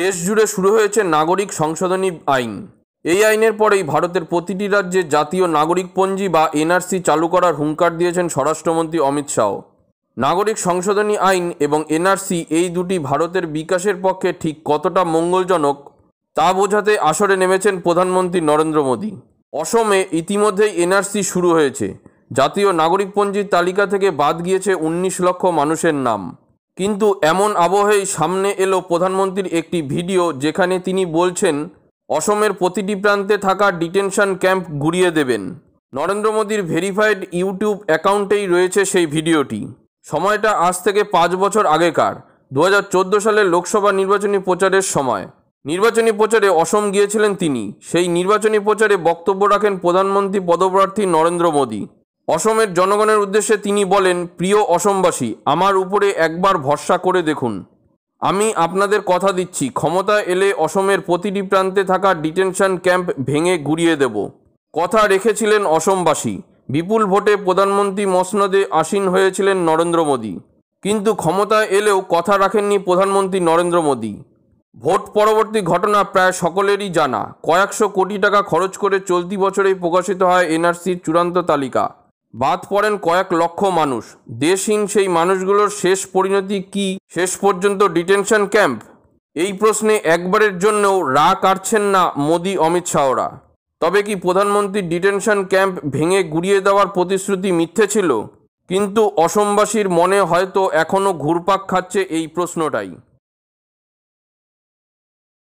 দেশ জুড়ে শুরু হয়েছে নাগরিক সংশোধনী আইন এই আইনের পরেই ভারতের প্রতিটি রাজ্যে জাতীয় নাগরিক পঞ্জি বা এনআরসি চালু করার হুঙ্কার দিয়েছেন স্বরাষ্ট্রমন্ত্রী অমিত শাহ নাগরিক সংশোধনী আইন এবং এনআরসি এই দুটি ভারতের বিকাশের পক্ষে ঠিক কতটা মঙ্গলজনক তা বোঝাতে আসরে নেমেছেন প্রধানমন্ত্রী নরেন্দ্র মোদী অসমে ইতিমধ্যেই এনআরসি শুরু হয়েছে জাতীয় নাগরিকপঞ্জির তালিকা থেকে বাদ গিয়েছে উনিশ লক্ষ মানুষের নাম কিন্তু এমন আবহেই সামনে এলো প্রধানমন্ত্রীর একটি ভিডিও যেখানে তিনি বলছেন অসমের প্রতিটি প্রান্তে থাকা ডিটেনশন ক্যাম্প ঘুরিয়ে দেবেন নরেন্দ্র মোদীর ভেরিফাইড ইউটিউব অ্যাকাউন্টেই রয়েছে সেই ভিডিওটি সময়টা আজ থেকে পাঁচ বছর আগেকার দু সালের লোকসভা নির্বাচনী প্রচারের সময় নির্বাচনী প্রচারে অসম গিয়েছিলেন তিনি সেই নির্বাচনী প্রচারে বক্তব্য রাখেন প্রধানমন্ত্রী পদপ্রার্থী নরেন্দ্র মোদী অসমের জনগণের উদ্দেশ্যে তিনি বলেন প্রিয় অসমবাসী আমার উপরে একবার ভরসা করে দেখুন আমি আপনাদের কথা দিচ্ছি ক্ষমতা এলে অসমের প্রতিটি প্রান্তে থাকা ডিটেনশন ক্যাম্প ভেঙে ঘুরিয়ে দেব কথা রেখেছিলেন অসমবাসী বিপুল ভোটে প্রধানমন্ত্রী মসনদে আসীন হয়েছিলেন নরেন্দ্র মোদী কিন্তু ক্ষমতা এলেও কথা রাখেননি প্রধানমন্ত্রী নরেন্দ্র মোদী ভোট পরবর্তী ঘটনা প্রায় সকলেরই জানা কয়েকশো কোটি টাকা খরচ করে চলতি বছরেই প্রকাশিত হয় এনআরসির চূড়ান্ত তালিকা বাদ পড়েন কয়েক লক্ষ মানুষ দেশহীন সেই মানুষগুলোর শেষ পরিণতি কি শেষ পর্যন্ত ডিটেনশন ক্যাম্প এই প্রশ্নে একবারের জন্যও রা কাটছেন না মোদি অমিত শাহরা তবে কি প্রধানমন্ত্রীর ডিটেনশন ক্যাম্প ভেঙে গুড়িয়ে দেওয়ার প্রতিশ্রুতি মিথ্যে ছিল কিন্তু অসমবাসীর মনে হয়তো এখনও ঘুরপাক খাচ্ছে এই প্রশ্নটাই